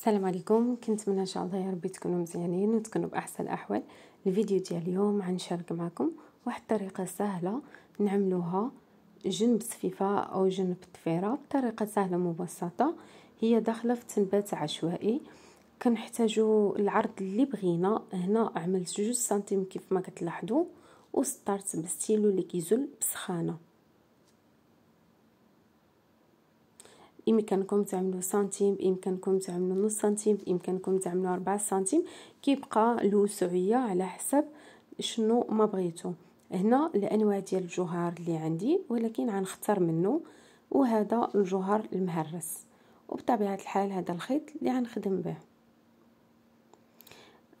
السلام عليكم كنتمنى ان شاء الله يا ربي تكونوا مزيانين وتكونوا باحسن الاحوال الفيديو ديال اليوم غنشارك معكم واحد الطريقه سهله نعملوها جنب صفيفه او جنب طفيره بطريقه سهله مبسطه هي داخله في تنبات عشوائي كنحتاجو العرض اللي بغينا هنا عملت جوج سنتيم كيف ما كتلاحظوا وسطرت بستيلو اللي كيزول بسخانه بامكانكم تعملوا سنتيم بامكانكم تعملوا نص سنتيم بامكانكم تعملوا 4 سنتيم كيبقى الوسعيه على حسب شنو ما بغيتو هنا الانواع ديال الجوهر اللي عندي ولكن غنختار منه وهذا الجوهر المهرس وبطبيعه الحال هذا الخيط اللي غنخدم به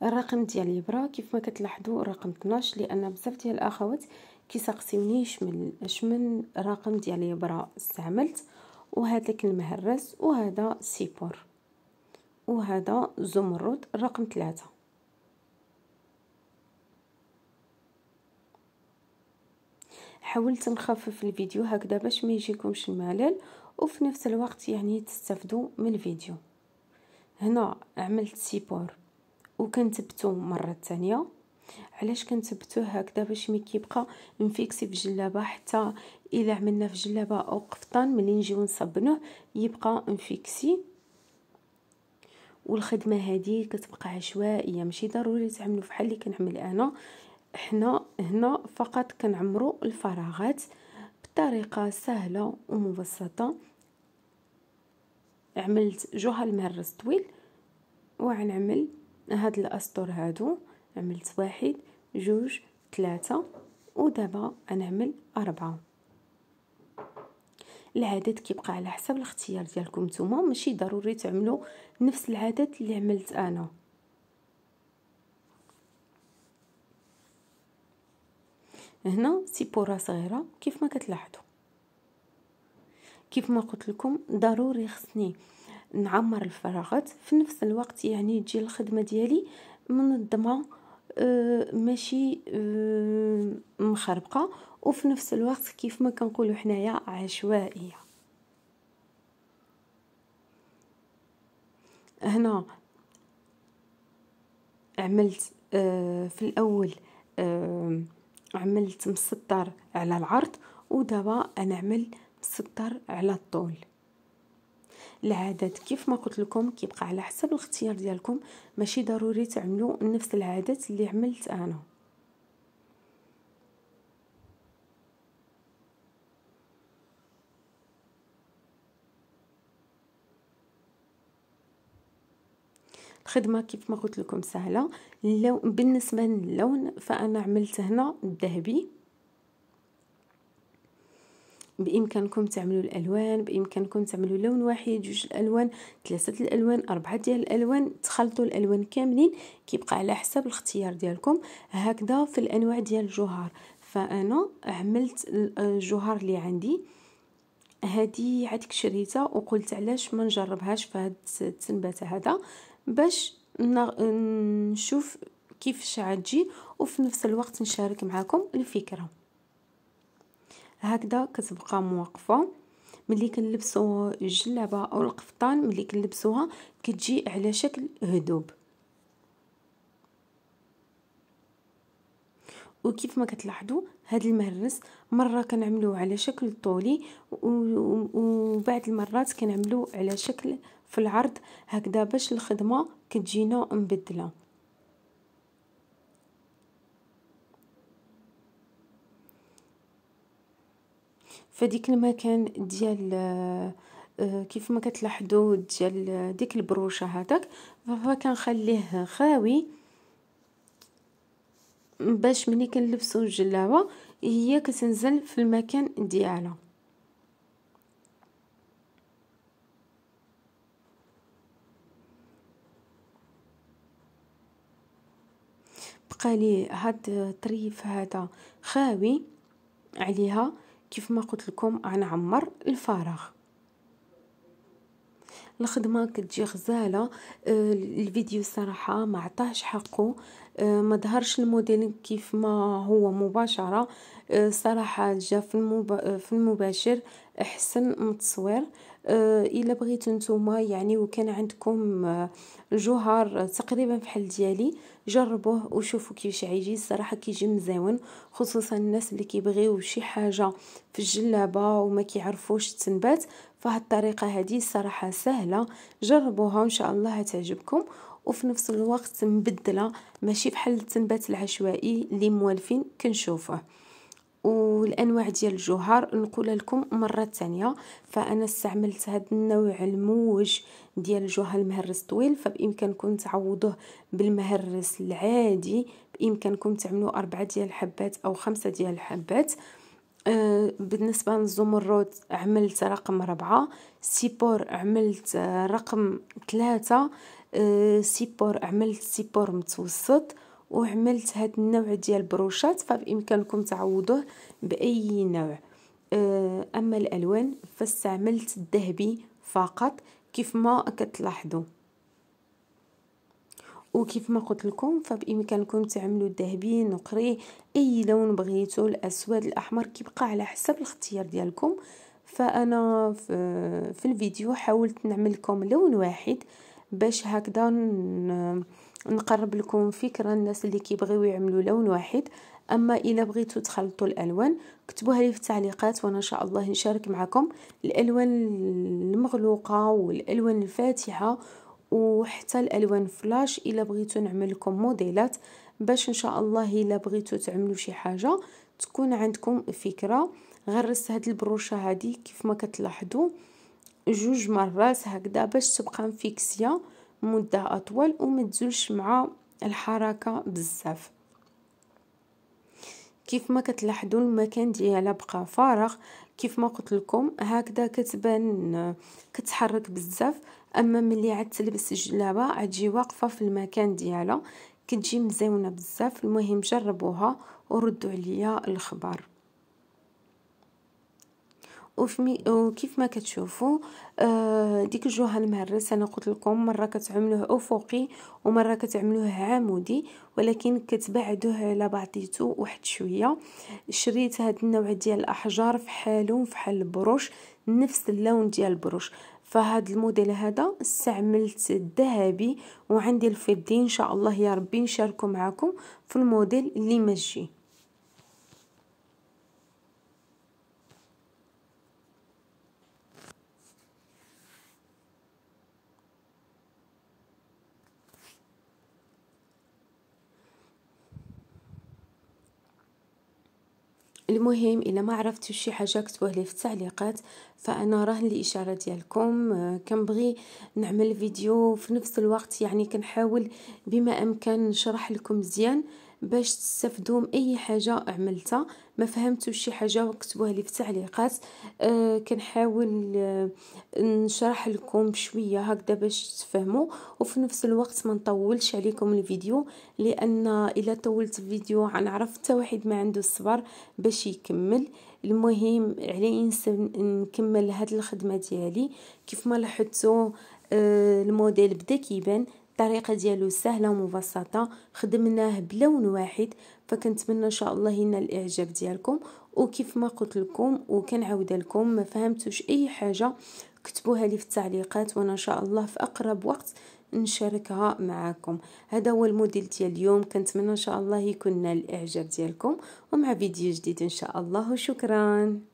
الرقم ديال الابره كيف ما كتلاحظوا رقم 12 لان بزاف ديال الاخوات كيسقسيونيش من شمن رقم ديال الابره استعملت وهذاك المهرس وهذا سيبور وهذا زمرد رقم ثلاثة حاولت نخفف الفيديو هكذا باش ما يجيكمش الملل وفي نفس الوقت يعني تستفدوا من الفيديو هنا عملت سيبور وكنتبتو مرة ثانية علاش كنثبتوه هكذا باش ما كيبقى مفيكسي في الجلابه حتى الا عملنا في الجلابه او قفطان ملي نجيو نصبنوه يبقى مفيكسي والخدمه هذه كتبقى عشوائيه ماشي ضروري تعملوا بحال اللي كنعمل انا حنا هنا فقط كنعمروا الفراغات بطريقه سهله ومبسطه عملت جوهر المهرس طويل وغنعمل هاد الاسطر هادو عملت واحد جوج ثلاثة ودابا غنعمل أربعة العدد كيبقى على حسب الاختيار ديالكم نتوما ماشي ضروري تعملوا نفس العدد اللي عملت انا هنا سيبوره صغيره كيف ما كتلاحظوا كيف ما قلت لكم ضروري خصني نعمر الفراغات في نفس الوقت يعني تجي الخدمه ديالي منظمه آه، ماشي آه، مخربقه وفي نفس الوقت كيف ما كنقولوا حنايا عشوائيه هنا عملت آه، في الاول عملت مسطر على العرض ودابا نعمل مسطر على الطول العادات كيف ما قلت لكم كيبقى على حسب الاختيار ديالكم ماشي ضروري تعملوا نفس العادات اللي عملت انا الخدمه كيف ما قلت لكم سهله اللون بالنسبه للون فانا عملت هنا الذهبي بامكانكم تعملوا الالوان بامكانكم تعملوا لون واحد جوج الالوان ثلاثه الالوان اربعه ديال الالوان تخلطوا الالوان كاملين كيبقى على حسب الاختيار ديالكم هكذا في الانواع ديال الجوهر فانا عملت الجوهر اللي عندي هذه عاد شريتها وقلت علاش ما نجربهاش في هاد التنبات هذا باش نشوف كيفاش عتجي وفي نفس الوقت نشارك معكم الفكره هكذا كتبقى مواقفه ملي كنلبسو الجلابه او القفطان ملي كنلبسوها كتجي على شكل هدوب وكيف ما كتلاحظوا هذا المهرس مره كنعملوه على شكل طولي وبعد المرات كنعملوه على شكل في العرض هكذا باش الخدمه كتجينا مبدله فديك المكان ديال آه، آه، كيف ما كتلاحظوا ديال آه، ديك البروشه هذاك فكنخليه خاوي باش ملي كنلبسو الجلاوه هي كتنزل في المكان ديالها بقى لي هاد الطريف هذا خاوي عليها كيف ما قلت لكم عمر الفراغ الخدمه كتجي غزاله آه، الفيديو صراحه ما عطاهش حقه آه، ما ظهرش الموديل كيف ما هو مباشره آه، صراحه جا في, في المباشر احسن من التصوير آه، الا بغيتو نتوما يعني وكان عندكم آه، جوهر آه، تقريبا بحال ديالي جربوه وشوفوا كيفاش عيجي الصراحه كيجي مزاون خصوصا الناس اللي كيبغيو شي حاجه في الجلابه وما كيعرفوش التنبات فهاد الطريقه هذه الصراحه سهله جربوها وان شاء الله هتعجبكم وفي نفس الوقت مبدله ماشي بحال التنبات العشوائي اللي موالفين كنشوفه والانواع ديال الجوهر نقول لكم مره ثانيه فانا استعملت هذا النوع الموج ديال الجوهر المهرس طويل فبامكانكم تعوضوه بالمهرس العادي بامكانكم تعملوا أربعة ديال الحبات او خمسة ديال الحبات آه، بالنسبه للزمرد عملت رقم ربعة سيبور عملت آه، رقم ثلاثة آه، سيبور عملت سيبور متوسط وعملت هاد النوع ديال بروشات فبامكانكم تعوضوه باي نوع آه، اما الالوان فاستعملت الذهبي فقط كيف ما كتلاحظوا وكيف ما قلت لكم فبامكانكم تعملوا الذهبي نقري اي لون بغيتو الاسود الاحمر كيبقى على حسب الاختيار ديالكم فانا في الفيديو حاولت نعمل لكم لون واحد باش هكذا نقرب لكم فكره الناس اللي كيبغيو يعملوا لون واحد اما الا بغيتو تخلطوا الالوان كتبوها لي في التعليقات وانا ان شاء الله نشارك معكم الالوان المغلوقه والالوان الفاتحه وحتى الالوان فلاش الا بغيتو نعمل لكم موديلات باش ان شاء الله الا بغيتو تعملوا شي حاجه تكون عندكم فكره غرست هاد البروشه هادي كيف ما كتلاحظوا جوج مرات هكذا باش تبقى مفيكسيه مده اطول وما تزولش مع الحركه بزاف كيف ما كتلاحظوا المكان ديالها بقى فارغ كيف ما قلت لكم هكذا كتبان كتحرك بزاف اما ملي عاد تلبس الجلابه عتجي واقفه في المكان ديالها كتجي مزيونه بزاف المهم جربوها وردوا عليا الخبر وفمي وكيف ما كتشوفوا آه، ديك الجوهه المهرس انا قلت لكم مره كتعملوه افقي ومره كتعملوه عمودي ولكن كتبعدوه على بعضيته واحد شويه شريت هاد النوع ديال الاحجار في فحال البروش نفس اللون ديال البروش فهاد الموديل هذا استعملت الذهبي وعندي الفضي ان شاء الله يا ربي نشاركو معكم في الموديل اللي مجي المهم الا ما عرفتوا شي حاجه كتبوه لي في التعليقات فانا راهن الاشاره ديالكم آه، كنبغي نعمل فيديو في نفس الوقت يعني كنحاول بما امكن نشرح لكم مزيان باش تستافدوا من اي حاجه عملتها ما فهمتوا شي حاجه وكتبوها لي في التعليقات أه كنحاول أه نشرح لكم شويه هكذا باش تفهموا وفي نفس الوقت ما نطولش عليكم الفيديو لان الا طولت الفيديو غنعرف حتى واحد ما عنده الصبر باش يكمل المهم علي نكمل هاد الخدمه ديالي كيف ما لاحظتوا أه الموديل بدا كيبان الطريقه ديالو سهله ومبسطه خدمناه بلون واحد فكنتمنى ان شاء الله ينال الاعجاب ديالكم وكيف ما قلت لكم وكنعاود لكم ما فهمتوش اي حاجه كتبوها لي في التعليقات وانا ان شاء الله في اقرب وقت نشاركها معاكم هذا هو الموديل ديال اليوم كنتمنى ان شاء الله يكون نال الاعجاب ديالكم ومع فيديو جديد ان شاء الله وشكرا